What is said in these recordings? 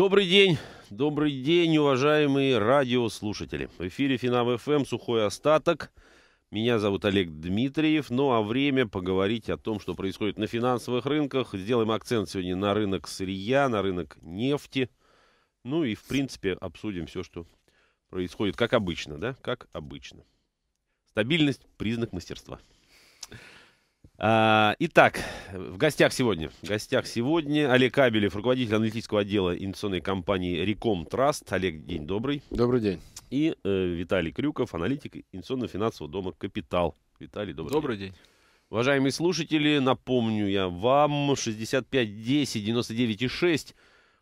Добрый день. Добрый день, уважаемые радиослушатели. В эфире Финам ФМ «Сухой остаток». Меня зовут Олег Дмитриев. Ну а время поговорить о том, что происходит на финансовых рынках. Сделаем акцент сегодня на рынок сырья, на рынок нефти. Ну и, в принципе, обсудим все, что происходит, как обычно, да, как обычно. Стабильность – признак мастерства. А, итак, в гостях сегодня. В гостях сегодня Олег Абелев, руководитель аналитического отдела инвестиционной компании Реком Траст. Олег, день добрый. Добрый день. И э, Виталий Крюков, аналитик инвестиционно-финансового дома «Капитал». Виталий, добрый, добрый день. день. Уважаемые слушатели, напомню я вам, 6510 99,6,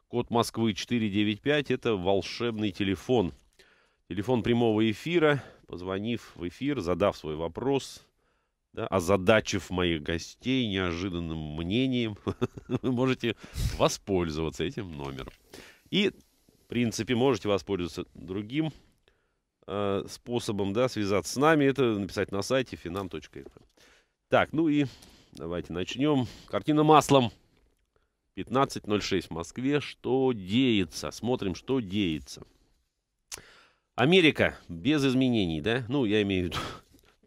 код Москвы 495, это волшебный телефон. Телефон прямого эфира. Позвонив в эфир, задав свой вопрос, да, озадачив моих гостей неожиданным мнением, вы можете воспользоваться этим номером. И, в принципе, можете воспользоваться другим э, способом да, связаться с нами. Это написать на сайте finam.fm. Эм. Так, ну и давайте начнем. Картина маслом. 15.06 в Москве. Что деется? Смотрим, что деется. Америка без изменений, да? Ну, я имею в виду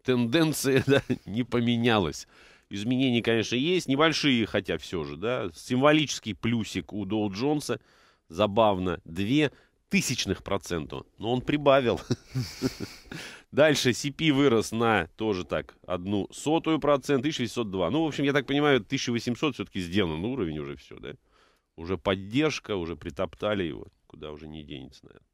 тенденция да, не поменялась. Изменения, конечно, есть, небольшие, хотя все же, да. Символический плюсик у Доу Джонса, забавно, две тысячных процента, но он прибавил. Дальше CP вырос на тоже так, одну сотую процент, 1602. Ну, в общем, я так понимаю, 1800 все-таки сделан уровень уже все, да? Уже поддержка, уже притоптали его, куда уже не денется, наверное.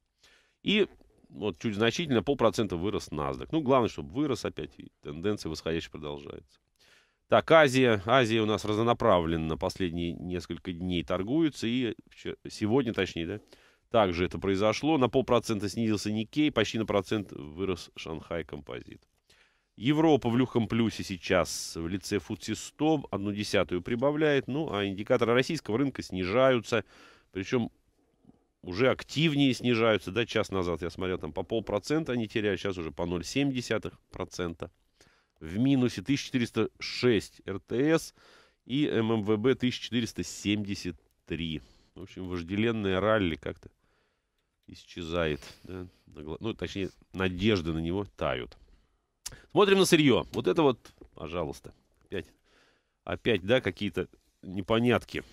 И вот чуть значительно, полпроцента вырос NASDAQ. Ну, главное, чтобы вырос опять, и тенденция восходящая продолжается. Так, Азия. Азия у нас разнонаправленно последние несколько дней торгуется. И сегодня, точнее, да, также это произошло. На полпроцента снизился Никей, почти на процент вырос Шанхай Композит. Европа в легком плюсе сейчас в лице Фудси 100, одну десятую прибавляет. Ну, а индикаторы российского рынка снижаются. Причем уже активнее снижаются. Да, час назад я смотрел, там по полпроцента они теряют, сейчас уже по 0,7%. В минусе 1406 РТС и ММВБ эм эм 1473. В общем, вожделенное ралли как-то исчезает. Да? Ну, точнее, надежды на него тают. Смотрим на сырье. Вот это вот, пожалуйста. Опять, опять да, какие-то непонятки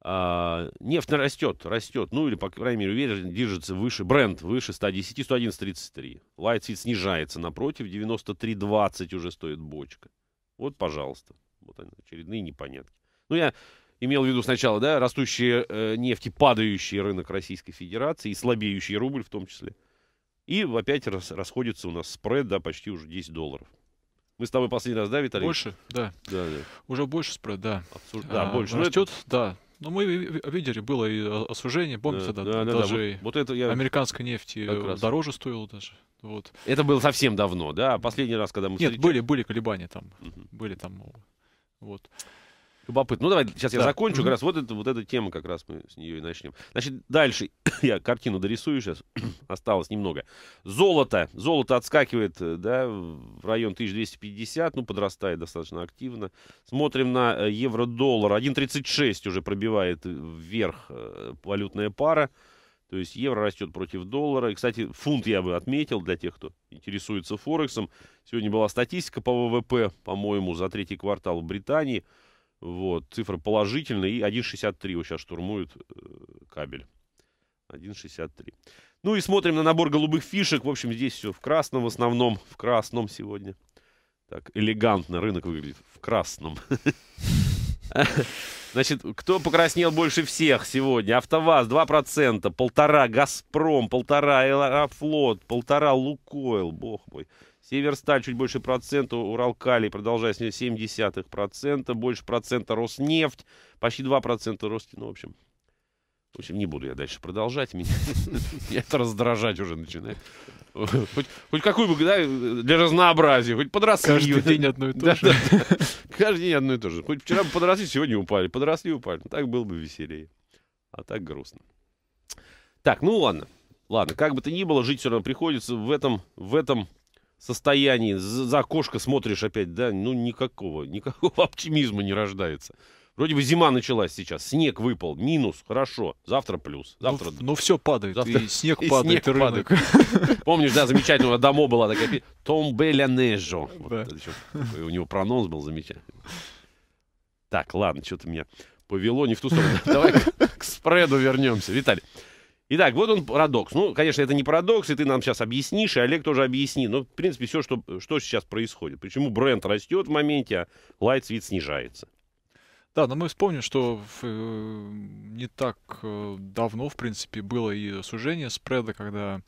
а, нефть растет, растет, ну или, по крайней мере, уверен, держится выше, бренд выше 110, 111,33. Lightseed снижается напротив, 93,20 уже стоит бочка. Вот, пожалуйста. Вот они, очередные непонятки. Ну, я имел в виду сначала, да, растущие э, нефти, падающий рынок Российской Федерации и слабеющий рубль в том числе. И опять рас, расходится у нас спред, да, почти уже 10 долларов. Мы с тобой последний раз, да, Виталий? Больше, да. да, да. Уже больше спред, да. Абсурд, да, а, больше. Ну, растет, это... да, но ну, мы видели, было и осуждение, помните, да, да, да даже да, вот, вот это я... американской нефти дороже стоило даже. Вот. Это было совсем давно, да? Последний раз, когда мы Нет, встречались... были, были колебания там. Угу. Были там. Вот любопытно. Ну, давай, сейчас да. я закончу. Как раз вот, это, вот эта тема, как раз мы с нее и начнем. Значит, дальше я картину дорисую сейчас. Осталось немного. Золото. Золото отскакивает, э, да, в район 1250, ну, подрастает достаточно активно. Смотрим на э, евро-доллар. 1.36 уже пробивает э, вверх валютная пара. То есть евро растет против доллара. И, кстати, фунт я бы отметил для тех, кто интересуется Форексом. Сегодня была статистика по ВВП, по-моему, за третий квартал в Британии – вот, цифра положительная, и 1.63 его сейчас штурмует э, кабель. 1.63. Ну и смотрим на набор голубых фишек. В общем, здесь все в красном в основном. В красном сегодня. Так, элегантно рынок выглядит. В красном. Значит, кто покраснел больше всех сегодня? АвтоВАЗ 2%, полтора, Газпром, полтора, Аэрофлот, полтора, Лукойл, бог мой. Северсталь чуть больше процента, Уралкалий продолжает снижать процента, больше процента Роснефть, почти 2% Рости, ну, в общем. В общем, не буду я дальше продолжать, меня, меня это раздражать уже начинает. Хоть, хоть какую бы, да, для разнообразия, хоть подросли. Каждый день одно и то да, же. Да, да. Каждый день одно и то же. Хоть вчера бы подросли, сегодня упали. Подросли, упали. Так было бы веселее. А так грустно. Так, ну ладно. Ладно, как бы то ни было, жить все равно приходится в этом, в этом состоянии, за окошко смотришь опять, да, ну никакого, никакого оптимизма не рождается. Вроде бы зима началась сейчас, снег выпал, минус, хорошо, завтра плюс, ну, завтра... Ну, ну все падает, завтра... и снег и падает, снег и рынок. падает. Помнишь, да, замечательного Дамо была такая Том ля У него пронос был замечательный. Так, ладно, что-то меня повело не в ту сторону. Давай к спреду вернемся. Виталий. Итак, вот он парадокс. Ну, конечно, это не парадокс, и ты нам сейчас объяснишь, и Олег тоже объяснит. Но, в принципе, все, что, что сейчас происходит. Почему бренд растет в моменте, а Light снижается. Да, но мы вспомним, что в, э, не так э, давно, в принципе, было и сужение спреда, когда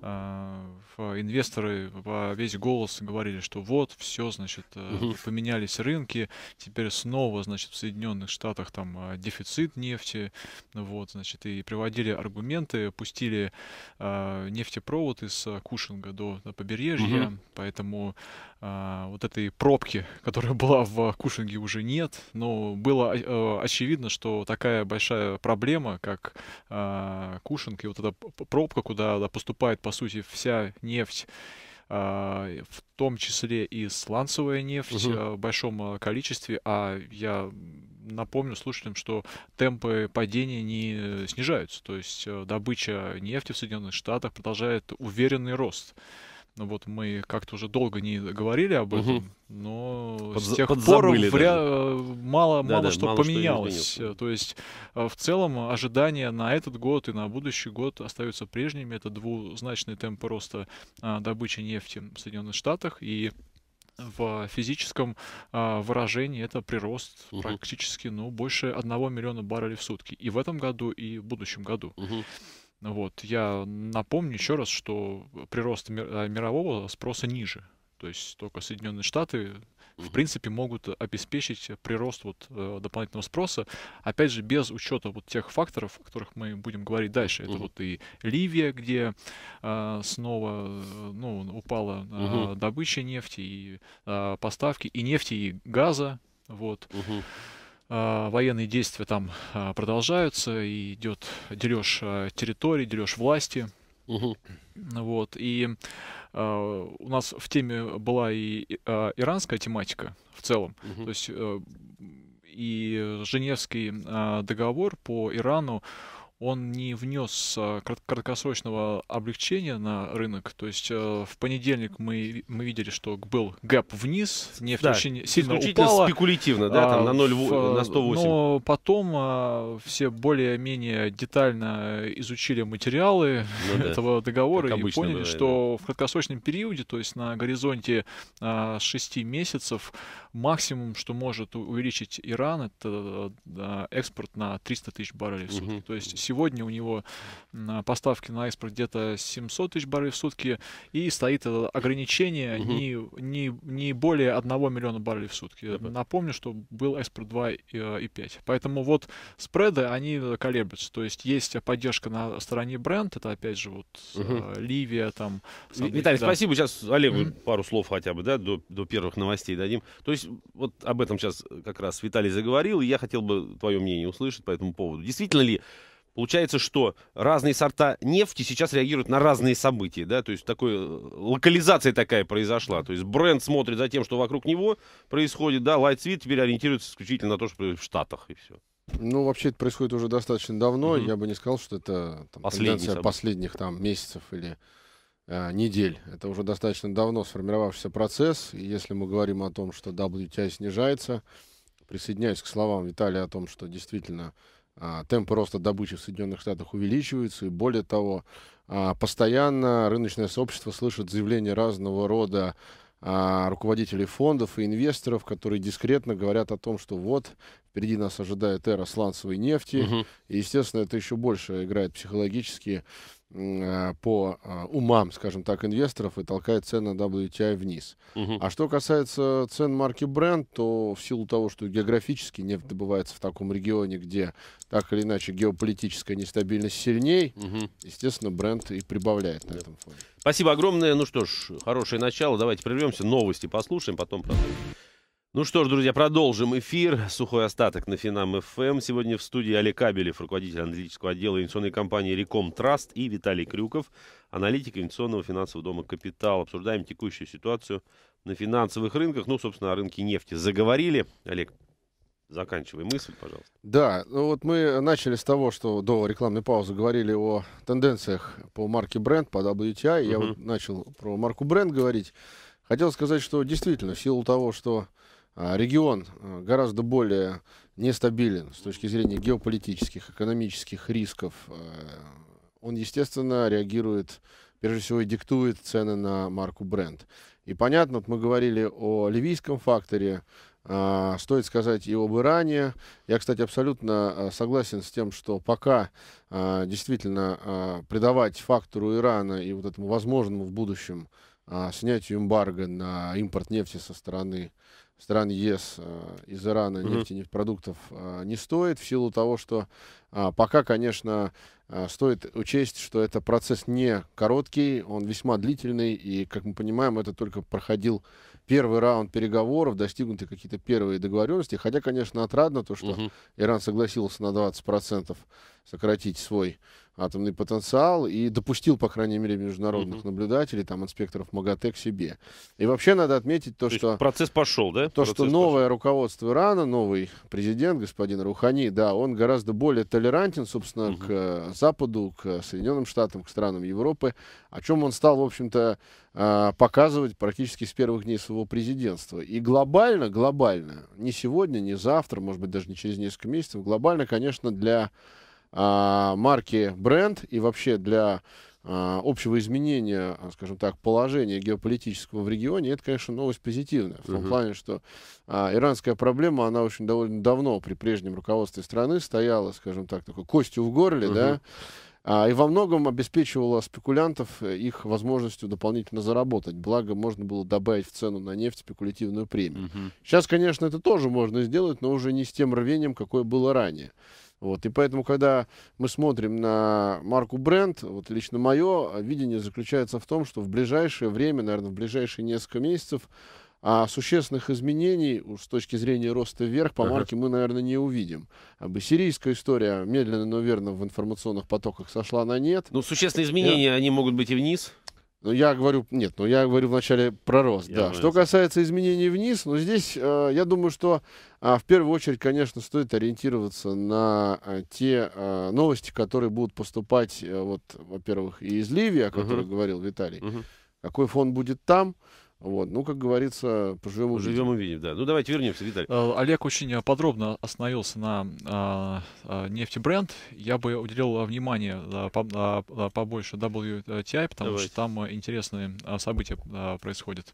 э, инвесторы во весь голос говорили, что вот, все, значит, угу. поменялись рынки, теперь снова, значит, в Соединенных Штатах там дефицит нефти, вот, значит, и приводили аргументы, пустили э, нефтепровод из Кушинга до, до побережья, угу. поэтому э, вот этой пробки, которая была в Кушинге, уже нет, но было э, очевидно, что такая большая проблема, как э, Кушинг и вот эта пробка, куда поступает, по сути, вся нефть, а, в том числе и сланцевая нефть угу. в большом количестве, а я напомню слушателям, что темпы падения не снижаются, то есть э, добыча нефти в Соединенных Штатах продолжает уверенный рост. Ну вот мы как-то уже долго не говорили об этом, угу. но Под, с тех пор вря... мало, да, мало да, что мало поменялось. Что То есть э, в целом ожидания на этот год и на будущий год остаются прежними. Это двузначный темп роста э, добычи нефти в Соединенных Штатах и в физическом а, выражении это прирост угу. практически ну, больше 1 миллиона баррелей в сутки. И в этом году, и в будущем году. Угу. Вот. Я напомню еще раз, что прирост а, мирового спроса ниже. То есть только Соединенные Штаты, в принципе, могут обеспечить прирост вот, э, дополнительного спроса, опять же, без учета вот тех факторов, о которых мы будем говорить дальше. Это вот и Ливия, где а, снова э, ну, упала а, добыча нефти, и а, поставки, и нефти, и газа. Вот. Uh-huh. А, военные действия там а, продолжаются, и идет дележ а, территории дележ власти. Угу. Вот. И э, у нас в теме была и э, иранская тематика в целом. Угу. То есть э, и Женевский э, договор по Ирану он не внес э, краткосрочного облегчения на рынок. То есть э, в понедельник мы, мы видели, что был гэп вниз, нефть да, очень сильно упала. спекулятивно, да, там а, на, 0, в, на 108. Но потом а, все более-менее детально изучили материалы ну, да. этого договора как и поняли, бывает, что да. в краткосрочном периоде, то есть на горизонте 6 а, месяцев, максимум, что может увеличить Иран, это э, экспорт на 300 тысяч баррелей в сутки. Угу. То есть Сегодня у него а, поставки на экспорт где-то 700 тысяч баррелей в сутки. И стоит ограничение угу. не, не, не более 1 миллиона баррелей в сутки. Да. Напомню, что был экспорт 2,5. Э, Поэтому вот спреды, они э, колеблются. То есть есть поддержка на стороне бренд. Это опять же вот угу. Ливия там. Виталий, да. спасибо. Сейчас Олегу mm-hmm. пару слов хотя бы, да, до, до первых новостей дадим. То есть вот об этом сейчас как раз Виталий заговорил, и я хотел бы твое мнение услышать по этому поводу. Действительно ли Получается, что разные сорта нефти сейчас реагируют на разные события, да, то есть такой, э, локализация такая произошла, то есть бренд смотрит за тем, что вокруг него происходит, да, Light Sweet теперь ориентируется исключительно на то, что в Штатах, и все. Ну, вообще это происходит уже достаточно давно, угу. я бы не сказал, что это там, тенденция события. последних там месяцев или э, недель. Это уже достаточно давно сформировавшийся процесс, и если мы говорим о том, что WTI снижается, присоединяюсь к словам Виталия о том, что действительно а, темпы роста добычи в Соединенных Штатах увеличиваются, и более того, а, постоянно рыночное сообщество слышит заявления разного рода а, руководителей фондов и инвесторов, которые дискретно говорят о том, что вот впереди нас ожидает эра сланцевой нефти, угу. и, естественно, это еще больше играет психологически Э, по э, умам, скажем так, инвесторов и толкает цены WTI вниз. Угу. А что касается цен марки Brent, то в силу того, что географически нефть добывается в таком регионе, где так или иначе геополитическая нестабильность сильней, угу. естественно, бренд и прибавляет на этом фоне. Спасибо огромное. Ну что ж, хорошее начало. Давайте прервемся, новости послушаем, потом продолжим. Ну что ж, друзья, продолжим эфир. Сухой остаток на Финам ФМ. Эм. Сегодня в студии Олег Кабелев, руководитель аналитического отдела инвестиционной компании Реком Траст и Виталий Крюков, аналитик инвестиционного финансового дома «Капитал». Обсуждаем текущую ситуацию на финансовых рынках, ну, собственно, о рынке нефти. Заговорили. Олег, Заканчивай мысль, пожалуйста. Да, ну вот мы начали с того, что до рекламной паузы говорили о тенденциях по марке бренд, по WTI. Uh-huh. Я вот начал про марку бренд говорить. Хотел сказать, что действительно, в силу того, что а, регион а, гораздо более нестабилен с точки зрения геополитических, экономических рисков. А, он, естественно, реагирует, прежде всего, и диктует цены на марку бренд. И понятно, вот мы говорили о ливийском факторе, Стоит сказать и об Иране. Я, кстати, абсолютно согласен с тем, что пока действительно придавать фактору Ирана и вот этому возможному в будущем снятию эмбарго на импорт нефти со стороны стран ЕС э, из Ирана нефти, нефтепродуктов э, не стоит в силу того, что а, пока, конечно, а, стоит учесть, что это процесс не короткий, он весьма длительный, и, как мы понимаем, это только проходил первый раунд переговоров, достигнуты какие-то первые договоренности, хотя, конечно, отрадно то, что угу. Иран согласился на 20% сократить свой атомный потенциал и допустил, по крайней мере, международных угу. наблюдателей, там, инспекторов МАГАТЭ к себе. И вообще надо отметить то, то что... Процесс пошел, да? То, процесс что новое пошел. руководство Ирана, новый президент, господин Рухани, да, он гораздо более толерантный толерантен, собственно, угу. к Западу, к Соединенным Штатам, к странам Европы, о чем он стал, в общем-то, а, показывать практически с первых дней своего президентства. И глобально, глобально, не сегодня, не завтра, может быть, даже не через несколько месяцев, глобально, конечно, для а, марки бренд и вообще для а, общего изменения, а, скажем так, положения геополитического в регионе, это, конечно, новость позитивная. В том угу. плане, что а, иранская проблема, она очень довольно давно при прежнем руководстве страны стояла, скажем так, такой костью в горле, угу. да, а, и во многом обеспечивала спекулянтов э, их возможностью дополнительно заработать. Благо, можно было добавить в цену на нефть спекулятивную премию. Угу. Сейчас, конечно, это тоже можно сделать, но уже не с тем рвением, какое было ранее. Вот. И поэтому, когда мы смотрим на марку бренд, вот лично мое а, видение заключается в том, что в ближайшее время, наверное, в ближайшие несколько месяцев а существенных изменений уж с точки зрения роста вверх по uh-huh. марке мы, наверное, не увидим. А бы сирийская история медленно, но верно в информационных потоках сошла на нет. Ну, существенные изменения, yeah. они могут быть и вниз. Ну, я говорю, нет, ну я говорю вначале про рост, я да. Что касается изменений вниз, ну здесь э, я думаю, что э, в первую очередь, конечно, стоит ориентироваться на э, те э, новости, которые будут поступать, э, вот, во-первых, и из Ливии, о которых угу. говорил Виталий. Угу. Какой фон будет там? Э, вот. Ну, как говорится, поживем увидим. Поживем увидим, да. Ну, давайте вернемся, Виталий. Э, Олег очень э, подробно остановился на э, нефтебренд. Я бы уделил э, внимание а, побольше WTI, потому давайте. что там интересные события происходят.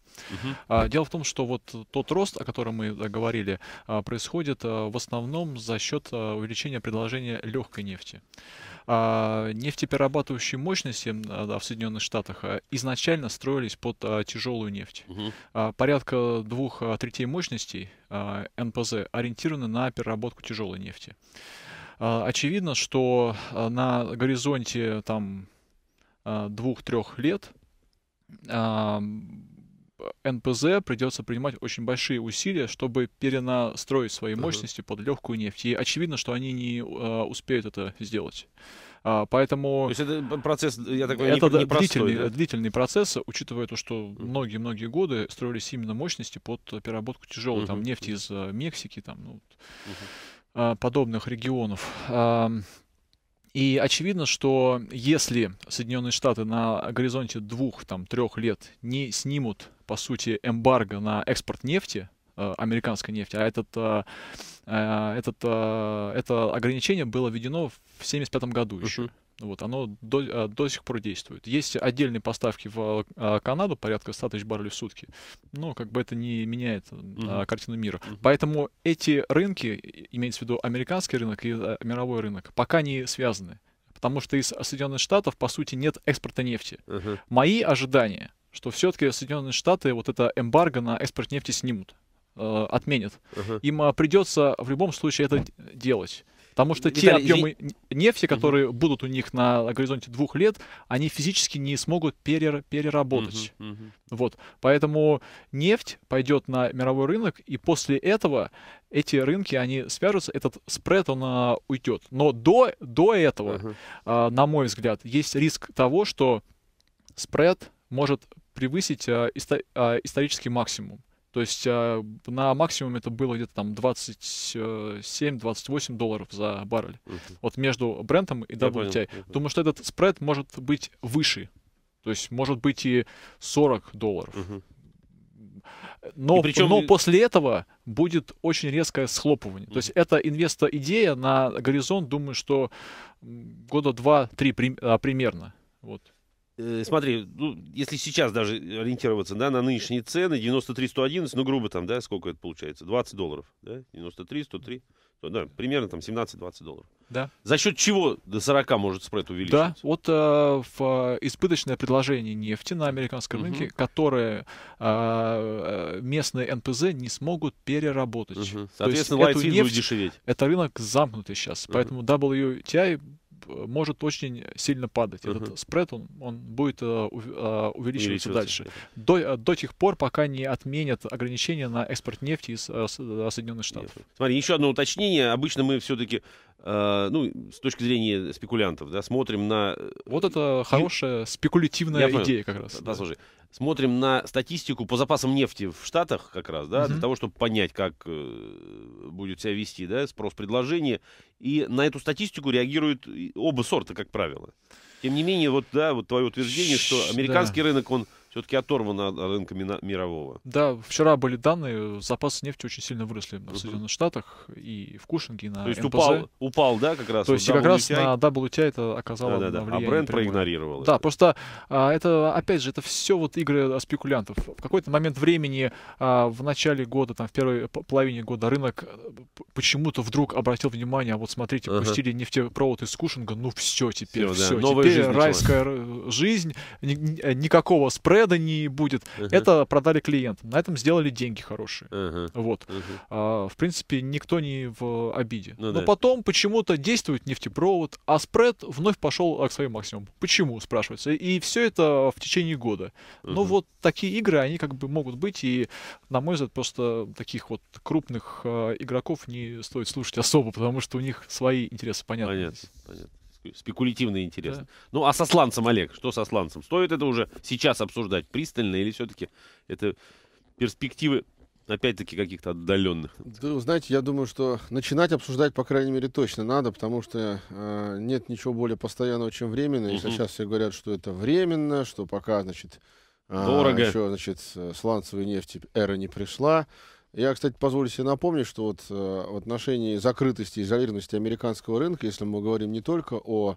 Угу. Дело в том, что вот тот рост, о котором мы говорили, происходит в основном за счет увеличения предложения легкой нефти. А, нефтеперерабатывающие мощности а, в Соединенных Штатах а, изначально строились под тяжелую нефть. Угу. порядка двух третей мощностей НПЗ ориентированы на переработку тяжелой нефти. очевидно, что на горизонте там двух-трех лет НПЗ придется принимать очень большие усилия, чтобы перенастроить свои uh-huh. мощности под легкую нефть. И очевидно, что они не а, успеют это сделать. А, поэтому... То есть это процесс, я так понимаю, это не, не длительный, да? длительный процесс, учитывая то, что многие-многие годы строились именно мощности под переработку тяжелой, uh-huh. там, нефти из а, Мексики, там, ну, uh-huh. подобных регионов. И очевидно, что если Соединенные Штаты на горизонте двух-трех там лет не снимут по сути, эмбарго на экспорт нефти, э, американской нефти, а этот, э, э, этот, это ограничение было введено в 1975 году еще. uh Вот, оно до, до сих пор действует. Есть отдельные поставки в Канаду, порядка 100 тысяч баррелей в сутки. Но как бы это не меняет mm картину мира. mm Поэтому эти рынки, имеется в виду американский рынок и мировой рынок, пока не связаны. Потому что из Соединенных Штатов, по сути, нет экспорта нефти. Uh-huh. Мои ожидания — что все-таки Соединенные Штаты вот это эмбарго на экспорт нефти снимут, э, отменят. Uh-huh. Им а, придется в любом случае это делать. Потому что Виталий, те объемы извини... нефти, которые uh-huh. будут у них на горизонте двух лет, они физически не смогут перер... переработать. Uh-huh, uh-huh. Вот. Поэтому нефть пойдет на мировой рынок, и после этого эти рынки, они свяжутся, этот спред, он а, уйдет. Но до, до этого, uh-huh. а, на мой взгляд, есть риск того, что спред может превысить э, исто- э, исторический максимум. То есть э, на максимуме это было где-то там 27-28 э, долларов за баррель. Угу. Вот между брендом и WTI. Угу. Думаю, что этот спред может быть выше. То есть может быть и 40 долларов. Угу. Но, и причем... но после этого будет очень резкое схлопывание. Mm-hmm. То есть это инвеста-идея на горизонт, думаю, что года два-три при... А, примерно. Вот э, смотри, ну, если сейчас даже ориентироваться да, на нынешние цены, 93-111, ну, грубо там, да, сколько это получается? 20 долларов, да? 93, 103, да, примерно там 17-20 долларов. Да. За счет чего до 40 может спред увеличиться? Да, вот э, в, э, избыточное предложение нефти на американском угу. рынке, которое э, э, местные НПЗ не смогут переработать. Угу. Соответственно, лайт нефть, будет дешеветь. Это рынок замкнутый сейчас, угу. поэтому WTI Э, может очень сильно падать. Uh-huh. Этот спред, он, он будет uh, увеличиваться, дальше. До, до тех пор, пока не отменят ограничения на экспорт нефти из Соединенных Штатов. Нет. Смотри, еще одно уточнение. Обычно мы все-таки Э, ну, с точки зрения спекулянтов, да, смотрим на... Э, вот это хорошая спекулятивная Я идея понял. как раз. Да, да, слушай. Смотрим на статистику по запасам нефти в Штатах как раз, да, угу. для того, чтобы понять, как э, будет себя вести, да, спрос-предложение. И на эту статистику реагируют оба сорта, как правило. Тем не менее, вот, да, вот твое утверждение, что американский да. рынок, он все-таки оторвана от рынка мирового. Да, вчера были данные, запасы нефти очень сильно выросли в Соединенных Штатах и в Кушинге на То есть МПЗ. упал, упал, да, как раз? То есть WTI? как раз на WTI это оказало да, да, да. А бренд проигнорировал. Да, просто а, это, опять же, это все вот игры спекулянтов. В какой-то момент времени, а, в начале года, там, в первой половине года рынок э, почему-то вдруг обратил внимание, вот смотрите, ага. пустили нефтепровод из Кушинга, ну все теперь, все, да. все. Новая теперь жизнь райская началась. жизнь, ни, никакого спреда, Реда не будет. Uh-huh. Это продали клиентам. На этом сделали деньги хорошие. Uh-huh. Вот. Uh-huh. А, в принципе, никто не в обиде. Ну, Но да. потом почему-то действует нефтепровод, а спред вновь пошел а, к своим максимумам. Почему, спрашивается. И все это в течение года. Uh-huh. Ну вот такие игры, они как бы могут быть. И, на мой взгляд, просто таких вот крупных э, игроков не стоит слушать особо, потому что у них свои интересы понятны. Понятно, понятно спекулятивный интерес. Да. Ну, а со сланцем, Олег, что со сланцем? Стоит это уже сейчас обсуждать пристально или все-таки это перспективы опять-таки каких-то отдаленных. Да, знаете, я думаю, что начинать обсуждать, по крайней мере, точно надо, потому что э, нет ничего более постоянного, чем временно. Если сейчас все говорят, что это временно, что пока, значит, а, Дорого. еще, значит, э, сланцевой нефти эра не пришла. Я, кстати, позволю себе напомнить, что вот э, в отношении закрытости и изолированности американского рынка, если мы говорим не только о, о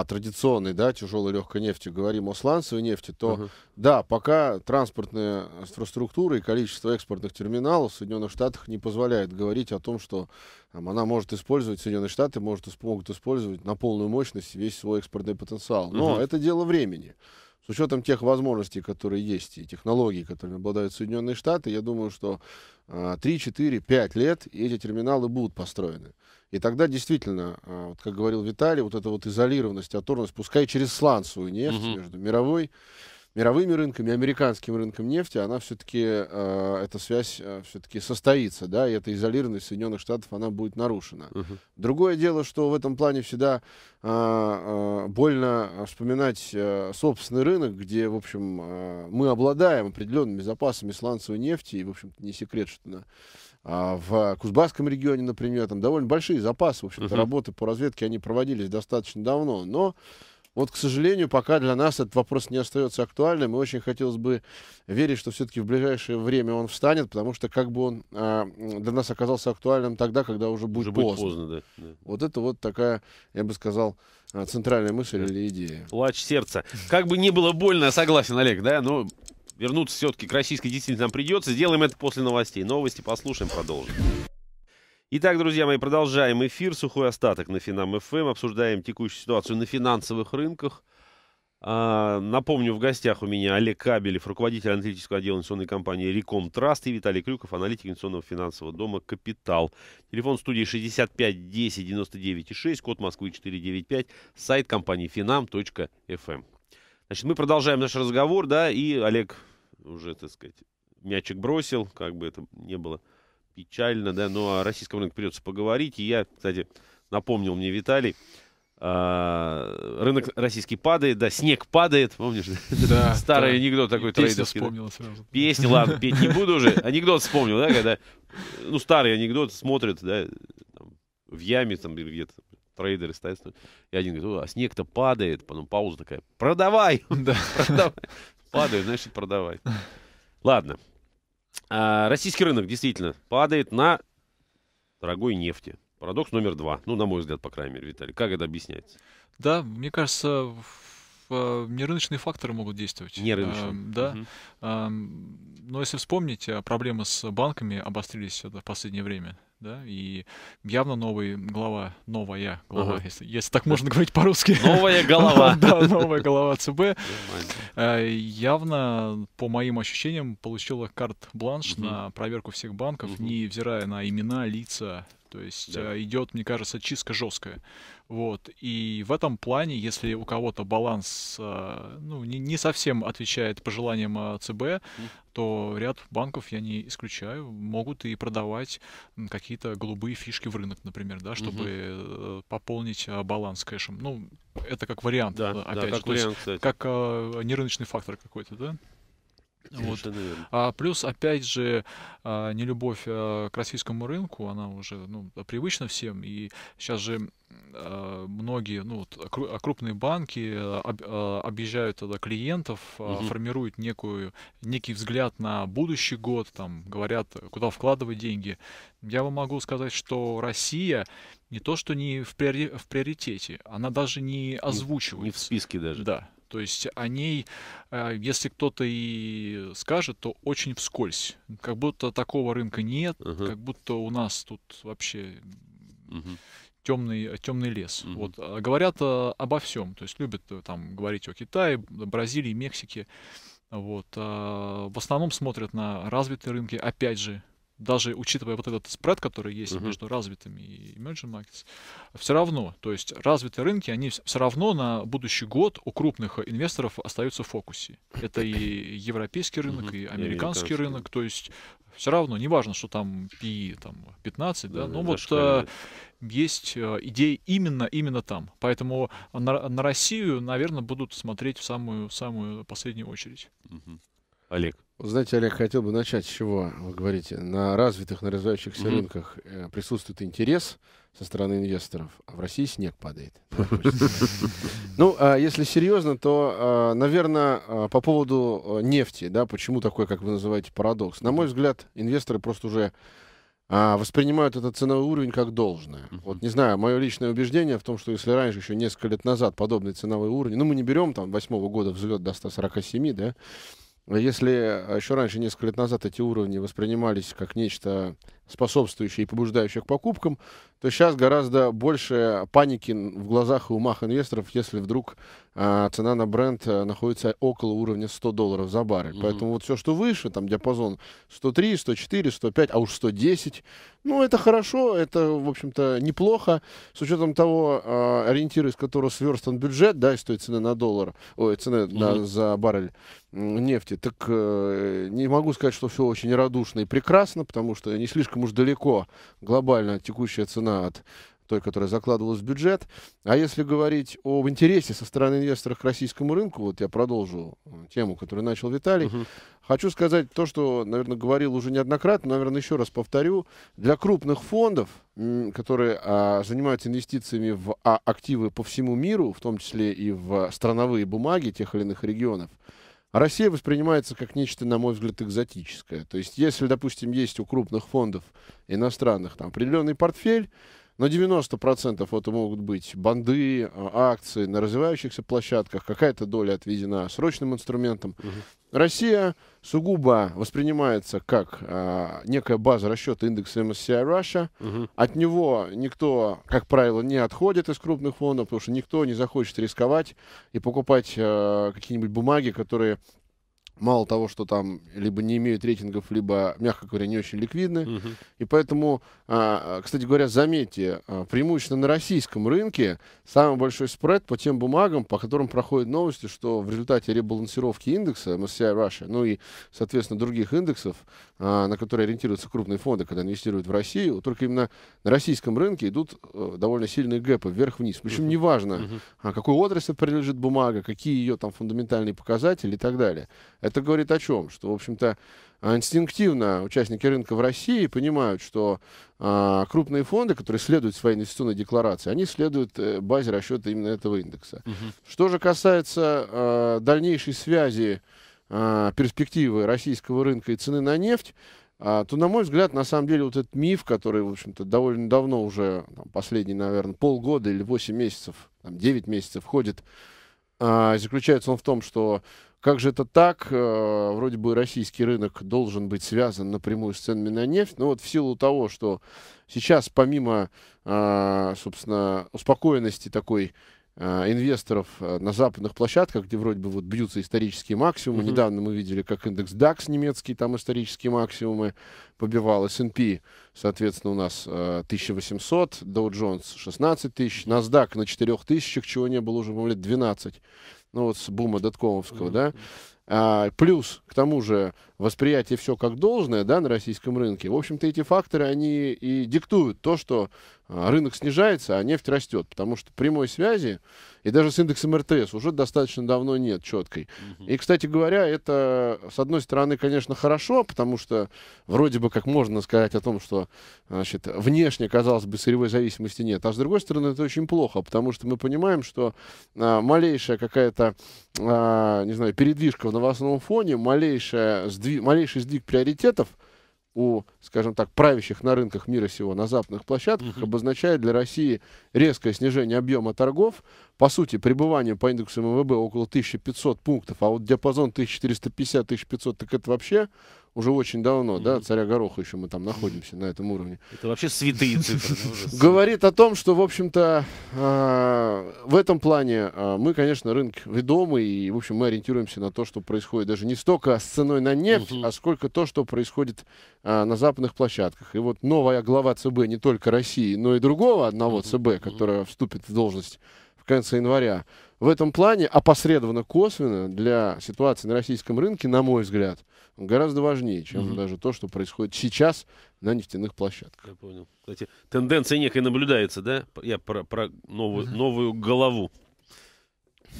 а, традиционной, да, тяжелой легкой нефти, говорим о сланцевой нефти, то uh-huh. да, пока транспортная инфраструктура и количество экспортных терминалов в Соединенных Штатах не позволяет говорить о том, что там, она может использовать, Соединенные Штаты может, могут использовать на полную мощность весь свой экспортный потенциал. Но uh-huh. это дело времени с учетом тех возможностей, которые есть, и технологий, которыми обладают Соединенные Штаты, я думаю, что 3, 4, 5 лет и эти терминалы будут построены. И тогда действительно, а, вот как говорил Виталий, вот эта вот изолированность, оторванность, пускай через сланцевую нефть угу. между мировой мировыми рынками, американским рынком нефти, она все-таки, э, эта связь э, все-таки состоится, да, и эта изолированность Соединенных Штатов, она будет нарушена. Угу. Другое дело, что в этом плане всегда э, э, больно вспоминать э, собственный рынок, где, в общем, э, мы обладаем определенными запасами сланцевой нефти, и, в общем-то, не секрет, что на а, в Кузбасском регионе, например, там довольно большие запасы, в общем-то, uh-huh. работы по разведке, они проводились достаточно давно, но вот, к сожалению, пока для нас этот вопрос не остается актуальным, и очень хотелось бы верить, что все-таки в ближайшее время он встанет, потому что как бы он э, для нас оказался актуальным тогда, когда уже будет уже поздно. Будет поздно да, да. Вот это вот такая, я бы сказал, а, центральная мысль э, или идея. Плач сердца. Как бы не было больно, согласен, Олег, да, но вернуться все-таки к российской действительно нам придется. Сделаем это после новостей. Новости послушаем, продолжим. Итак, друзья мои, продолжаем эфир. Сухой остаток на Финам ФМ. Эм. Обсуждаем текущую ситуацию на финансовых рынках. А, напомню, в гостях у меня Олег Кабелев, руководитель аналитического отдела инвестиционной компании «Реком Траст» и Виталий Крюков, аналитик инвестиционного финансового дома «Капитал». Телефон студии 65 10 99 6, код Москвы 495, сайт компании finam.fm. Эм. Значит, мы продолжаем наш разговор, да, и Олег уже, так сказать, мячик бросил, как бы это не было – печально, да, но о российском рынке придется поговорить. И я, кстати, напомнил мне Виталий, а, рынок российский падает, да, снег падает, помнишь? Да, Старый да. анекдот такой трейдерский. вспомнил сразу. Песни, ладно, петь не буду уже. Анекдот вспомнил, да, когда, ну, старый анекдот, смотрят, да, там, в яме там где-то трейдеры стоят, и один говорит, а снег-то падает, потом пауза такая, продавай, да. продавай. падает, значит, продавай. Ладно, а, российский рынок действительно падает на дорогой нефти. Парадокс номер два. Ну, на мой взгляд, по крайней мере, Виталий. Как это объясняется? Да, мне кажется, э, нерыночные факторы могут действовать. Нерыночные. Эм, да. Угу. Но если вспомнить, э, проблемы с банками обострились э, в последнее время да, и явно новый глава, новая глава, ага. если, если так можно говорить по-русски. Новая голова. Да, новая голова ЦБ. Э, явно, по моим ощущениям, получила карт-бланш на проверку всех банков, невзирая на имена, лица, то есть да. Э, идет, мне кажется, чистка жесткая. Вот. И в этом плане, если у кого-то баланс э, ну, не, не совсем отвечает пожеланиям э, ЦБ, mm. то ряд банков, я не исключаю, могут и продавать какие-то голубые фишки в рынок, например, да, чтобы mm-hmm. пополнить баланс кэшем. Ну, это как вариант, да, опять да, как же. Вариант, есть, как а, нерыночный фактор какой-то, да? Вот. А плюс, опять же, а, нелюбовь а, к российскому рынку, она уже ну, привычна всем. И сейчас же а, многие ну, вот, крупные банки объезжают тогда клиентов, угу. формируют некую, некий взгляд на будущий год, там, говорят, куда вкладывать деньги. Я вам могу сказать, что Россия не то, что не в приоритете, она даже не озвучивается. Не в списке даже. Да. То есть о ней, э, если кто-то и скажет, то очень вскользь. Как будто такого рынка нет, угу. как будто у нас тут вообще угу. темный, темный лес. Угу. Вот. А говорят э, обо всем. То есть любят э, там говорить о Китае, Бразилии, Мексике. Вот. А в основном смотрят на развитые рынки, опять же, даже учитывая вот этот спред, который есть uh-huh. между развитыми и emerging markets, все равно, то есть развитые рынки, они все равно на будущий год у крупных инвесторов остаются в фокусе. Это и европейский рынок, uh-huh. и американский рынок, рынок, то есть все равно, не важно, что там PI там, 15, да, да но вот а, есть э, идеи именно, именно там. Поэтому на, на Россию, наверное, будут смотреть в самую, самую последнюю очередь. Угу. Олег. Знаете, Олег, хотел бы начать с чего вы говорите. На развитых, на развивающихся mm-hmm. рынках э, присутствует интерес со стороны инвесторов, а в России снег падает. Ну, а если серьезно, то, а, наверное, а, по поводу нефти, да, почему такой, как вы называете, парадокс. На мой взгляд, инвесторы просто уже воспринимают этот ценовой уровень как должное. Вот не знаю, мое личное убеждение в том, что если раньше, еще несколько лет назад, подобный ценовой уровень, ну мы не берем там восьмого года взлет до 147, да, если э, еще раньше, несколько лет назад, эти уровни воспринимались как нечто способствующие и побуждающие к покупкам, то сейчас гораздо больше паники в глазах и умах инвесторов, если вдруг э, цена на бренд э, находится около уровня 100 долларов за баррель. mm Поэтому вот все, что выше, там диапазон 103, 104, 105, а уж 110, ну это хорошо, это, в общем-то, неплохо, с учетом того э, а, ориентира, из которого сверстан бюджет, да, из той цены на доллар, ой, цены mm на, за баррель нефти, так э, не могу сказать, что все очень радушно и прекрасно, потому что не слишком слишком уж далеко глобально текущая цена от той, которая закладывалась в бюджет. А если говорить об интересе со стороны инвесторов к российскому рынку, вот я продолжу тему, которую начал Виталий, угу. хочу сказать то, что, наверное, говорил уже неоднократно, наверное, еще раз повторю, для крупных фондов, которые а, занимаются инвестициями в а, активы по всему миру, в том числе и в а, страновые бумаги тех или иных регионов, а Россия воспринимается как нечто, на мой взгляд, экзотическое. То есть, если, допустим, есть у крупных фондов иностранных там определенный портфель, но 90% это могут быть банды, а, акции на развивающихся площадках, какая-то доля отведена срочным инструментом. Угу. Россия сугубо воспринимается как э, некая база расчета индекса MSCI Russia. Угу. От него никто, как правило, не отходит из крупных фондов, потому что никто не захочет рисковать и покупать э, какие-нибудь бумаги, которые мало того, что там либо не имеют рейтингов, либо, мягко говоря, не очень ликвидны. Угу. И поэтому, а, а, кстати говоря, заметьте, а, преимущественно на российском рынке самый большой спред по тем бумагам, по которым проходят новости, что в результате ребалансировки индекса MSCI Russia, ну и, соответственно, других индексов, на которые ориентируются крупные фонды, когда инвестируют в Россию, только именно на российском рынке идут э, довольно сильные гэпы вверх-вниз. Причем угу. неважно, угу. какой отрасли принадлежит бумага, какие ее там фундаментальные показатели и так далее это говорит о чем? Что, в общем-то, а, инстинктивно участники рынка в России понимают, что а, крупные фонды, которые следуют своей инвестиционной декларации, они следуют э, базе расчета именно этого индекса. Угу. Что же касается а, дальнейшей связи а, перспективы российского рынка и цены на нефть, а, то, на мой взгляд, на самом деле вот этот миф, который, в общем-то, довольно давно уже, там, последние, наверное, полгода или 8 месяцев, там, 9 месяцев ходит а, заключается он в том, что как же это так? Э, вроде бы российский рынок должен быть связан напрямую с ценами на нефть. Но вот в силу того, что сейчас помимо, а, собственно, успокоенности такой Э, инвесторов э, на западных площадках, где вроде бы вот бьются исторические максимумы. Mm-hmm. Недавно мы видели, как индекс DAX немецкий там исторические максимумы побивал. S&P, соответственно, у нас 1800, э, Dow Jones 16 тысяч, NASDAQ на 4000, чего не было уже, по лет 12. Ну вот с бума доткомовского, mm-hmm. да. А, плюс, к тому же, восприятие все как должное, да, на российском рынке. В общем-то, эти факторы, они и диктуют то, что а, рынок снижается, а нефть растет, потому что прямой связи и даже с индексом РТС уже достаточно давно нет четкой. Угу. И, кстати говоря, это, с одной стороны, конечно, хорошо, потому что вроде бы как можно сказать о том, что значит, внешне, казалось бы, сырьевой зависимости нет, а с другой стороны, это очень плохо, потому что мы понимаем, что а, малейшая какая-то, а, не знаю, передвижка в новостном фоне, малейшая, сдвиг, малейший сдвиг приоритетов – у, скажем так, правящих на рынках мира всего на западных площадках, обозначает для России резкое снижение объема торгов, по сути, пребывание по индексу МВБ около 1500 пунктов, а вот диапазон 1450-1500, так это вообще уже очень давно, mm-hmm. да, царя Гороха еще мы там находимся на этом уровне. Это вообще святые цифры. Ну, Говорит о том, что, в общем-то, а, в этом плане а, мы, конечно, рынок ведомый, и, в общем, мы ориентируемся на то, что происходит даже не столько с ценой на нефть, а сколько то, что происходит а, на западных площадках. И вот новая глава ЦБ не только России, но и другого одного ЦБ, которая вступит в должность в конце января, в этом плане опосредованно, косвенно для ситуации на российском рынке, на мой взгляд, гораздо важнее, чем угу. даже то, что происходит сейчас на нефтяных площадках. Я понял. Кстати, тенденция некая наблюдается, да? Я про, про новую, угу. новую голову.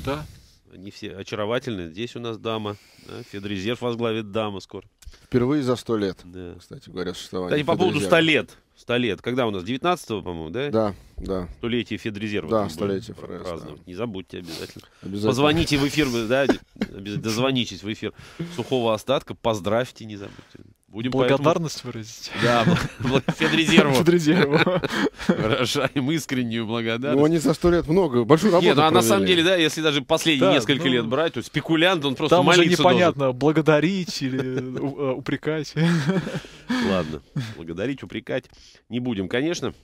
Да, они все очаровательные. Здесь у нас дама. Да? Федрезерв возглавит дама скоро. Впервые за сто лет, да. кстати говоря, существование Кстати, по поводу 100 лет. 100 лет. Когда у нас? 19-го, по-моему, да? Да, да. Столетие Федрезерва. Да, столетие ФРС. Праздновать. Да. Не забудьте обязательно. обязательно. Позвоните в эфир, да, дозвонитесь в эфир сухого остатка, поздравьте, не забудьте. Будем Благодарность поэтому... выразить. Да, Федрезерву. Федрезерву. Выражаем искреннюю благодарность. Ну, они за сто лет много, большую работу Нет, ну, а на самом деле, да, если даже последние да, несколько ну, лет брать, то спекулянт, он просто Там уже непонятно, должен. благодарить или э, упрекать. Ладно, благодарить, упрекать не будем, конечно.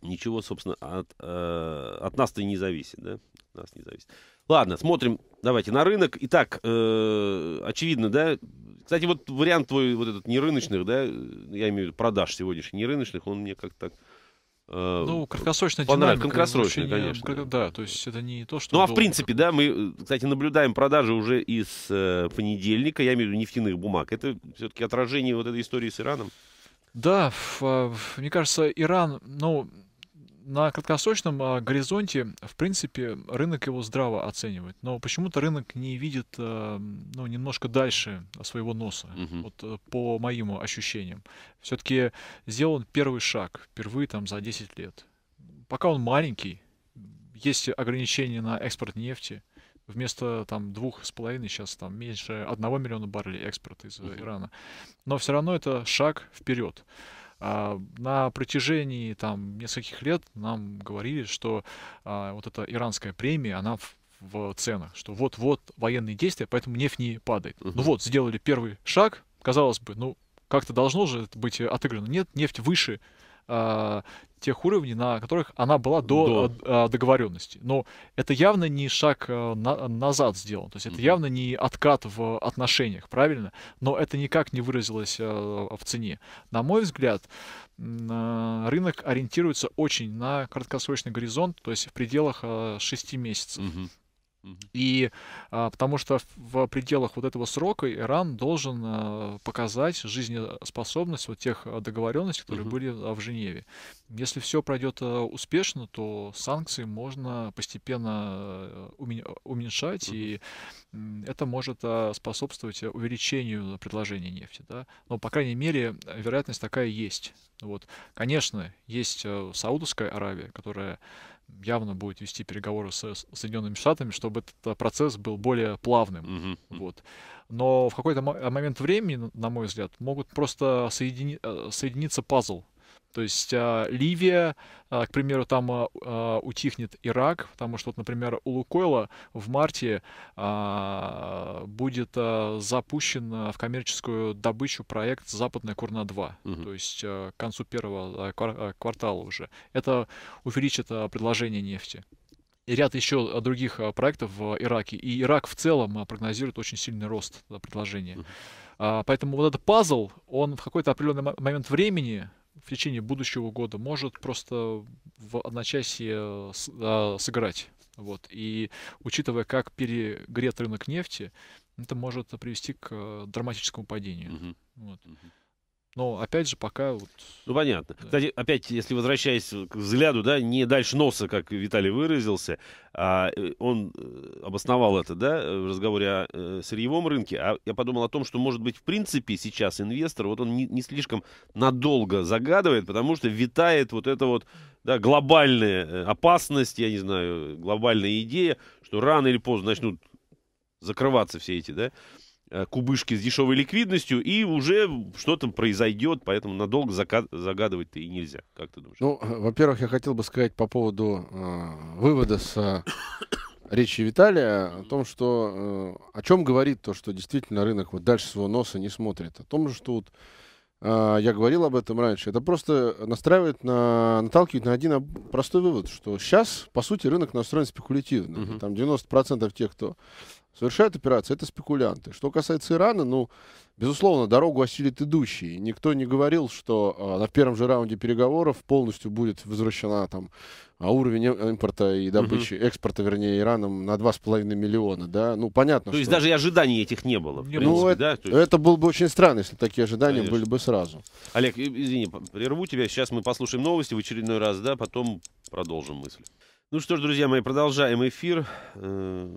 Ничего, собственно, от, э, от нас-то и не зависит, да? От нас не зависит. Ладно, смотрим, давайте, на рынок. Итак, э, очевидно, да, кстати, вот вариант твой, вот этот нерыночных, да, я имею в виду продаж сегодняшних нерыночных, он мне как-то так э, ну, краткосрочная динамика. Краткосрочная, конечно. Да. да, то есть это не то, что... Ну, а в принципе, да, мы, кстати, наблюдаем продажи уже из э, понедельника, я имею в виду нефтяных бумаг. Это все-таки отражение вот этой истории с Ираном? Да, а, мне кажется, Иран, ну, на краткосрочном а, горизонте, в принципе, рынок его здраво оценивает, но почему-то рынок не видит, э, ну, немножко дальше своего носа, угу. вот э, по моим ощущениям. Все-таки сделан первый шаг, впервые там за 10 лет. Пока он маленький, есть ограничения на экспорт нефти, вместо там двух с половиной сейчас там меньше одного миллиона баррелей экспорта из угу. Ирана. Но все равно это шаг вперед. А, на протяжении там нескольких лет нам говорили, что а, вот эта иранская премия, она в ценах, что вот-вот военные действия, поэтому нефть не падает. Uh-huh. Ну вот, сделали первый шаг, казалось бы, ну как-то должно же это быть отыграно. Нет, нефть выше, а, тех уровней, на которых она была до, до. Э, э, договоренности. Но это явно не шаг э, на, назад сделан, то есть это явно не откат в отношениях, правильно? Но это никак не выразилось в цене. На мой взгляд, рынок ориентируется очень на краткосрочный горизонт, то есть в пределах 6 месяцев. mm и а, потому что в, пределах вот этого срока Иран должен а, показать жизнеспособность вот тех а, договоренностей, которые угу. были а, в Женеве. Если все пройдет а, успешно, то санкции можно постепенно а, умен, уменьшать, угу. и м, это может а, способствовать увеличению предложения нефти. Да? Но, по крайней мере, вероятность такая есть. Вот. Конечно, есть Саудовская Аравия, которая явно будет вести переговоры с, Соединенными Штатами, чтобы этот процесс был более плавным. Mm-hmm. Вот. Но в какой-то момент времени, на мой взгляд, могут просто соедини, э, соединиться пазл то есть а, Ливия, а, к примеру, там а, утихнет Ирак, потому что, вот, например, у Лукойла в марте будет запущен в коммерческую добычу проект «Западная Курна-2», угу. то есть к концу первого квартала уже. Это увеличит предложение нефти и ряд еще других проектов в Ираке. И Ирак в целом прогнозирует очень сильный рост предложения. Uh-huh. Поэтому вот этот пазл, он в какой-то определенный момент времени в течение будущего года может просто в одночасье э, а, сыграть. Вот. И учитывая, как перегрет рынок нефти, это может привести к э, драматическому падению. Угу. Вот. Угу. Но опять же, пока вот. Ну понятно. Да. Кстати, опять, если возвращаясь к взгляду, да, не дальше носа, как Виталий выразился, а э, он э, обосновал это, да, в разговоре о э, сырьевом рынке. А я подумал о том, что, может быть, в принципе, сейчас инвестор, вот он не, не слишком надолго загадывает, потому что витает вот эта вот да, глобальная опасность, я не знаю, глобальная идея, что рано или поздно начнут закрываться все эти, да, Э, кубышки с дешевой ликвидностью, и уже что-то произойдет, поэтому надолго загадывать-то и нельзя. Как ты думаешь? Ну, э, во-первых, я хотел бы сказать по поводу э, вывода с э, речи Виталия о том, что э, о чем говорит то, что действительно рынок вот дальше своего носа не смотрит. О том, же, что вот, э, я говорил об этом раньше, это просто настраивает на, наталкивает на один простой вывод, что сейчас, по сути, рынок настроен спекулятивно. Угу. Там 90% тех, кто совершают операции, это спекулянты. Что касается Ирана, ну, безусловно, дорогу осилит идущий. Никто не говорил, что а, на первом же раунде переговоров полностью будет возвращена там а, уровень э, импорта и добычи, угу. экспорта, вернее, Ираном на 2,5 миллиона, да, ну, понятно, То что... есть даже и ожиданий этих не было, не принципе, ну, это, да? есть... это было бы очень странно, если такие ожидания Конечно. были бы сразу. Олег, извини, прерву тебя, сейчас мы послушаем новости в очередной раз, да, потом продолжим мысль. Ну что ж, друзья мои, продолжаем эфир. Э,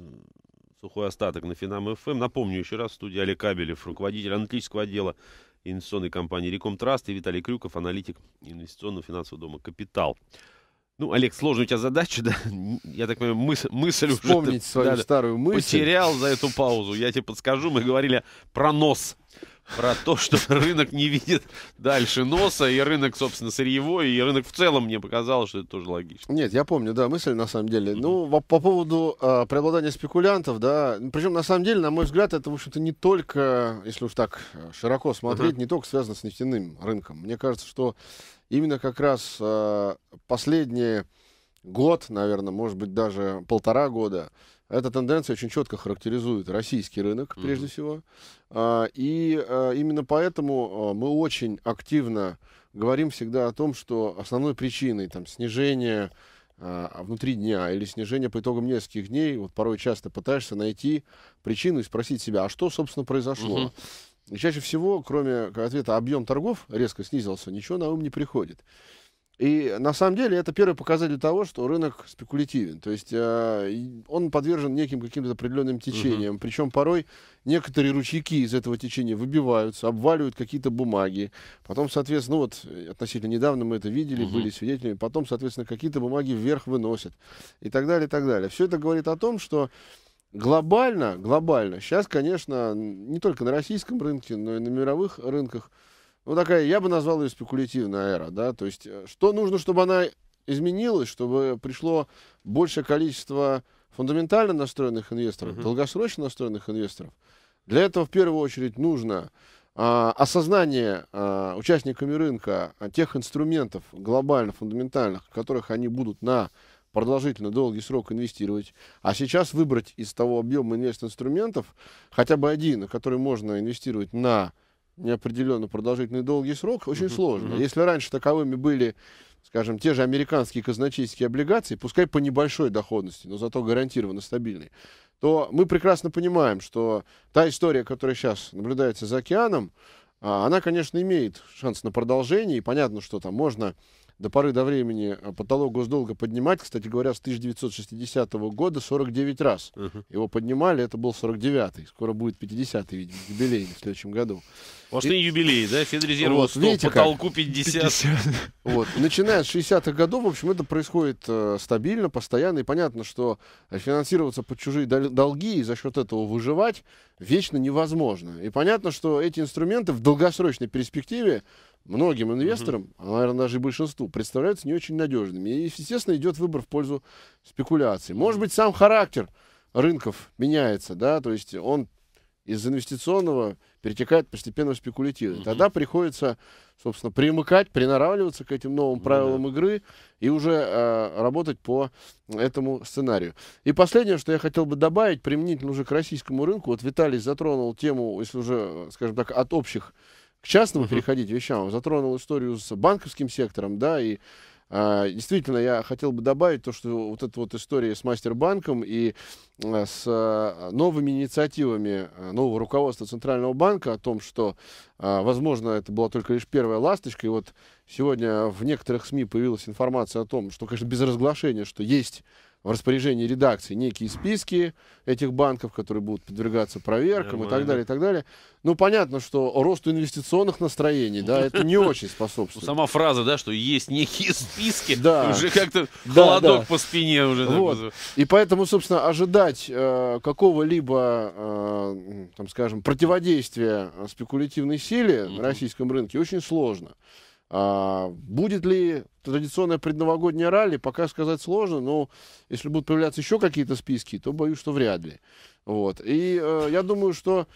Сухой остаток на Финам ФМ. Эм». Напомню еще раз, в студии Олег Кабелев, руководитель аналитического отдела инвестиционной компании Реком Траст и Виталий Крюков, аналитик инвестиционного финансового дома «Капитал». Ну, Олег, сложная у тебя задача, да? Я так понимаю, мыс мысль Вспомнить уже... Вспомнить свою да, старую мысль. Потерял за эту паузу. Я тебе подскажу, мы говорили про нос про то, что рынок не видит дальше носа, и рынок, собственно, сырьевой, и рынок в целом мне показалось, что это тоже логично. Нет, я помню, да, мысль на самом деле. Ну, по, по поводу э, преобладания спекулянтов, да, причем на самом деле, на мой взгляд, это, в общем-то, не только, если уж так широко смотреть, uh-huh. не только связано с нефтяным рынком. Мне кажется, что именно как раз э, а, последние год, наверное, может быть, даже полтора года, эта тенденция очень четко характеризует российский рынок, прежде mm-hmm. всего. А, и а, именно поэтому а, мы очень активно говорим всегда о том, что основной причиной там, снижения внутри дня или снижения по итогам нескольких дней, вот порой часто пытаешься найти причину и спросить себя, а что, собственно, произошло? Угу. И чаще всего, кроме ответа объем торгов резко снизился, ничего на ум не приходит. И на самом деле это первый показатель того, что рынок спекулятивен. То есть э, он подвержен неким каким-то определенным течениям. Угу. Причем порой некоторые ручейки из этого течения выбиваются, обваливают какие-то бумаги. Потом, соответственно, ну вот э, относительно недавно мы это видели, угу. были свидетелями. Потом, соответственно, какие-то бумаги вверх выносят. И так далее, и так далее. Все это говорит о том, что глобально, глобально, сейчас, конечно, не только на российском рынке, но и на мировых рынках – ну, такая, я бы назвал ее спекулятивная эра, да, то есть э, что нужно, чтобы она изменилась, чтобы пришло большее количество фундаментально настроенных инвесторов, угу. долгосрочно настроенных инвесторов. Для этого в первую очередь нужно а, осознание а, участниками рынка а, тех инструментов глобально фундаментальных, в которых они будут на продолжительно долгий срок инвестировать, а сейчас выбрать из того объема инвест-инструментов хотя бы один, на который можно инвестировать на неопределенно продолжительный долгий срок, очень uh-huh. сложно. Uh-huh. Если раньше таковыми были, скажем, те же американские казначейские облигации, пускай по небольшой доходности, но зато гарантированно стабильной, то мы прекрасно понимаем, что та история, которая сейчас наблюдается за океаном, а, она, конечно, имеет шанс на продолжение, и понятно, что там можно до поры до времени э, потолок госдолга поднимать. Кстати говоря, с 1960 года 49 раз угу. его поднимали, это был 49-й. Скоро будет 50-й, видимо, юбилейный в следующем году. Может, и, и юбилей, да? Федрезерв вот, 100, видите, потолку 50. 50. Вот. Начиная с 60-х годов, в общем, это происходит э, стабильно, постоянно. И понятно, что финансироваться под чужие долги и за счет этого выживать вечно невозможно. И понятно, что эти инструменты в долгосрочной перспективе многим инвесторам, угу. а, наверное, даже и большинству, представляются не очень надежными. И, естественно, идет выбор в пользу спекуляции. Может быть, сам характер рынков меняется, да, то есть он из инвестиционного перетекает постепенно в спекулятивный. Угу. Тогда приходится, собственно, примыкать, приноравливаться к этим новым ну правилам да. игры и уже э, работать по этому сценарию. И последнее, что я хотел бы добавить, применительно уже к российскому рынку, вот Виталий затронул тему, если уже, э, скажем так, от общих к частному uh-huh. переходить вещам. Затронул историю с банковским сектором, да, и а, действительно я хотел бы добавить то, что вот эта вот история с Мастербанком и а, с а, новыми инициативами а, нового руководства Центрального банка о том, что, а, возможно, это была только лишь первая ласточка, и вот сегодня в некоторых СМИ появилась информация о том, что, конечно, без разглашения, что есть в распоряжении редакции некие списки этих банков, которые будут подвергаться проверкам Нормально. и так далее, и так далее. Ну, понятно, что росту инвестиционных настроений, да, это не очень способствует. Сама фраза, да, что есть некие списки, уже как-то холодок по спине уже. И поэтому, собственно, ожидать э, какого-либо, э, там, скажем, противодействия э, спекулятивной силе на российском рынке очень сложно. А, будет ли традиционное предновогоднее ралли, пока сказать сложно, но если будут появляться еще какие-то списки, то боюсь, что вряд ли. Вот. И э, я думаю, что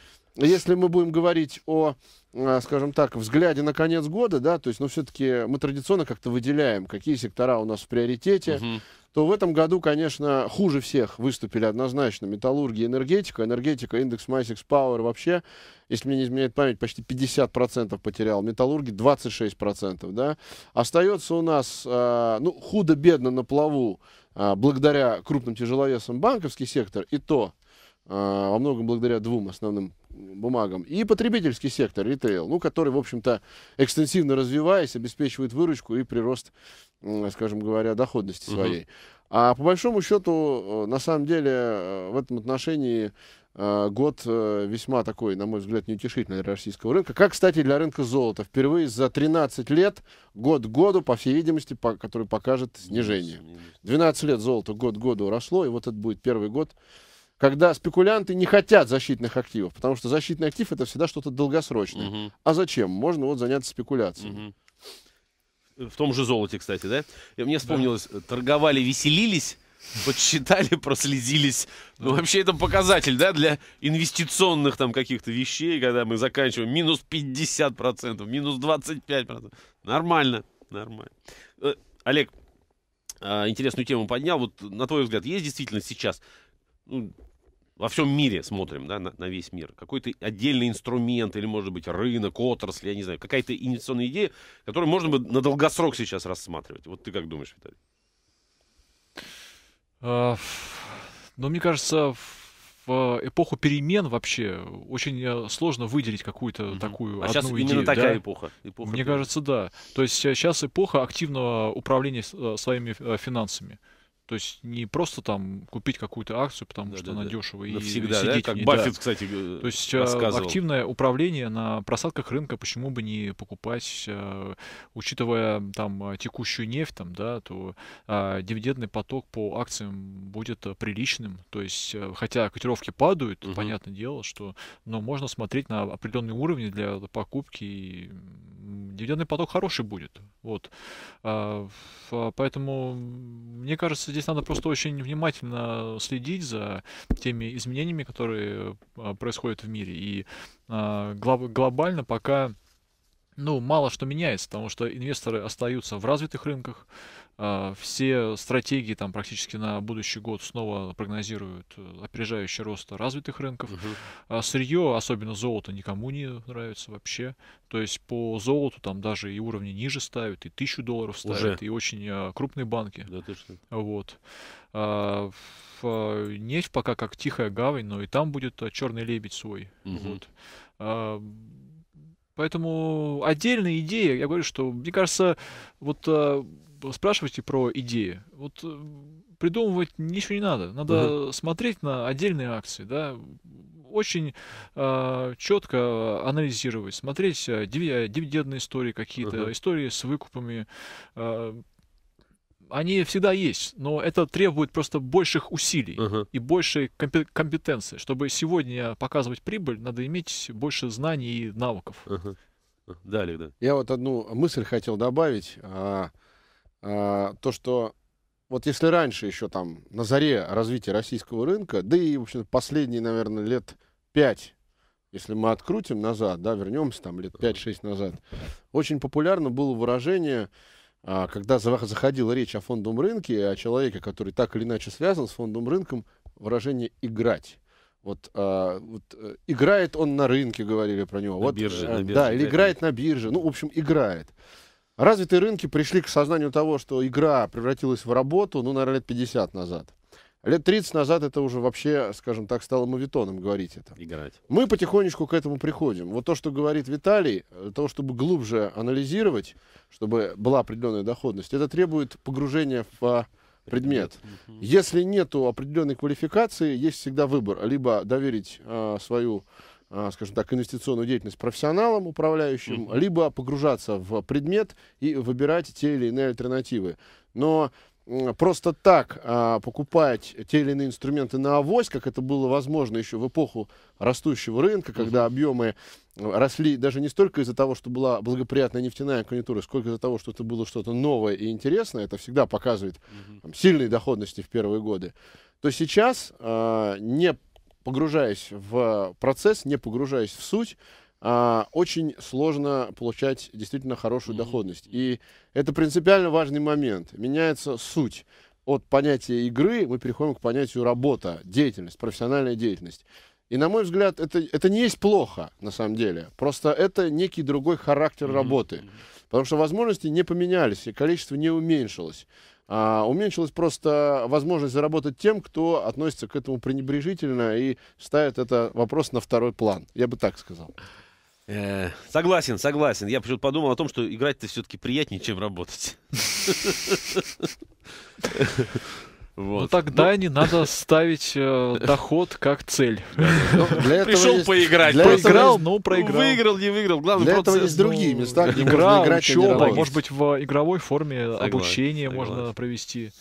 если мы будем говорить о, э, скажем так, взгляде на конец года, да, то есть, ну, все-таки мы традиционно как-то выделяем, какие сектора у нас в приоритете, угу. то в этом году, конечно, хуже всех выступили однозначно металлургия и энергетика. Энергетика, индекс MySix Power вообще, если мне не изменяет память, почти 50% потерял. Металлурги 26%, да. Остается у нас, э, ну, худо-бедно на плаву, э, благодаря крупным тяжеловесам банковский сектор, и то, во многом благодаря двум основным бумагам, и потребительский сектор, ритейл, ну, который, в общем-то, экстенсивно развиваясь, обеспечивает выручку и прирост, скажем говоря, доходности своей. Угу. А по большому счету, э, на самом деле, э, в этом отношении э, год весьма такой, на мой взгляд, неутешительный для российского рынка. Как, кстати, для рынка золота. Впервые за 13 лет, год к году, по всей видимости, по, который покажет снижение. 12 лет золото год к году росло, и вот это будет первый год, когда спекулянты не хотят защитных активов, потому что защитный актив это всегда что-то долгосрочное. Угу. А зачем? Можно вот заняться спекуляцией. Угу. В том же золоте, кстати, да? И мне вспомнилось, да. торговали, веселились, подсчитали, проследились. Ну, вообще, это показатель, да, для инвестиционных там каких-то вещей, когда мы заканчиваем минус 50%, минус 25%. Нормально, нормально. Э, Олег, э, интересную тему поднял. Вот, на твой взгляд, есть действительно сейчас ну, во всем мире смотрим, да, на, на весь мир, какой-то отдельный инструмент или, может быть, рынок, отрасль, я не знаю, какая-то инвестиционная идея, которую можно бы на долгосрок сейчас рассматривать. Вот ты как думаешь, Виталий? Uh, ну, мне кажется, в эпоху перемен вообще очень э, сложно выделить какую-то угу. Uh -huh. такую а одну сейчас идею. именно такая да? эпоха, эпоха. Мне эпоха. кажется, да. То есть сейчас эпоха активного управления э, своими э, финансами. То есть не просто там купить какую-то акцию, потому да, что да, она да. дешево и Навсегда, сидеть да? как в ней. Баффет, да. кстати, То есть э, активное управление на просадках рынка, почему бы не покупать, э, учитывая там э, текущую нефть, там, да, то а, дивидендный поток по акциям будет приличным. То есть, хотя котировки падают, угу. понятное дело, что, но можно смотреть на определенные уровни для покупки, и дивидендный поток хороший будет. Вот. А, а поэтому, мне кажется, здесь надо просто очень внимательно э, следить за теми изменениями, которые э, происходят в мире. И э, глоб глобально пока ну, мало что меняется, потому что инвесторы остаются в развитых рынках. А, все стратегии там практически на будущий год снова прогнозируют э, опережающий рост развитых рынков. Угу. сырье, особенно золото, никому не нравится вообще. То есть по золоту там даже и уровни ниже ставят, и тысячу долларов ставят, Уже? и очень а, крупные банки. Да, точно. Вот. А, нефть пока как тихая гавань, но и там будет черный лебедь свой. Угу. Вот. Поэтому отдельные идеи, я говорю, что, мне кажется, вот э, спрашивайте про идеи. Вот э, придумывать ничего не надо. Надо угу. смотреть на отдельные акции, да, очень э, четко анализировать, смотреть э, э дивидендные истории какие-то, угу. истории с выкупами. Э, они всегда есть, но это требует просто больших усилий uh-huh. и большей компетенции. Чтобы сегодня показывать прибыль, надо иметь больше знаний и навыков. Uh-huh. Далее, да. Я вот одну мысль хотел добавить. А, а, то, что вот если раньше еще там на заре развития российского рынка, да и, в общем, последние, наверное, лет пять, если мы открутим назад, да, вернемся там лет 5-6 назад, очень популярно было выражение а, когда заходила речь о фондовом рынке, о человеке, который так или иначе связан с фондовым рынком, выражение «играть». Вот, а, вот э, играет он на рынке, говорили про него. На вот, бирже, э, на бирже. Да, или играет на бирже. Ну, в общем, играет. Развитые рынки пришли к сознанию того, что игра превратилась в работу, ну, наверное, лет 50 назад. Лет 30 назад это уже вообще, скажем так, стало мавитоном говорить это. Играть. Мы потихонечку к этому приходим. Вот то, что говорит Виталий, для э, того, чтобы глубже анализировать, чтобы была определенная доходность, это требует погружения в а, предмет. предмет. Если нет определенной квалификации, есть всегда выбор. Либо доверить э, свою а, скажем так, инвестиционную деятельность профессионалам, управляющим, mm-hmm. либо погружаться в предмет и выбирать те или иные альтернативы. Но просто так а, покупать те или иные инструменты на авось, как это было возможно еще в эпоху растущего рынка, когда объемы э, росли даже не столько из-за того, что была благоприятная нефтяная конъюнктура, сколько из-за того, что это было что-то новое и интересное. Это всегда показывает там, сильные доходности в первые годы. То сейчас, а, не погружаясь в процесс, не погружаясь в суть, а, очень сложно получать действительно хорошую mm-hmm. доходность. И это принципиально важный момент. Меняется суть. От понятия игры мы переходим к понятию работа, деятельность, профессиональная деятельность. И, на мой взгляд, это, это не есть плохо, на самом деле. Просто это некий другой характер mm-hmm. работы. Потому что возможности не поменялись, и количество не уменьшилось. А уменьшилась просто возможность заработать тем, кто относится к этому пренебрежительно и ставит этот вопрос на второй план. Я бы так сказал. Э, согласен, согласен. Я почему-то подумал о том, что играть-то все-таки приятнее, чем работать. Ну вот. Ну тогда ну... не надо ставить э, доход как цель. Пришел поиграть. Поиграл, но проиграл. Ну, ну, выиграл, не выиграл. Главное, для этого есть другие места, где игра, можно играть. А Учеба, может быть, в игровой форме обучение можно провести.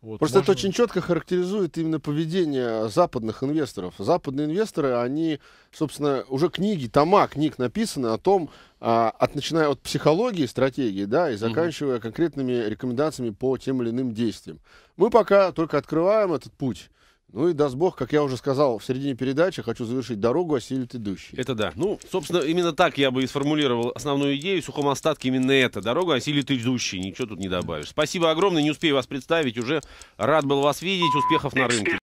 Вот, Просто можно... это очень четко характеризует именно поведение западных инвесторов. Западные инвесторы, они, собственно, уже книги, тома книг написаны о том, а, от, начиная от психологии, стратегии, да, и заканчивая угу. конкретными рекомендациями по тем или иным действиям. Мы пока только открываем этот путь. Ну и даст Бог, как я уже сказал в середине передачи, хочу завершить дорогу, осилит а идущий. Это да. Ну, собственно, именно так я бы и сформулировал основную идею. В сухом остатке именно это. Дорога осилит а идущий. Ничего тут не добавишь. Спасибо огромное. Не успею вас представить. Уже рад был вас видеть. Успехов на рынке.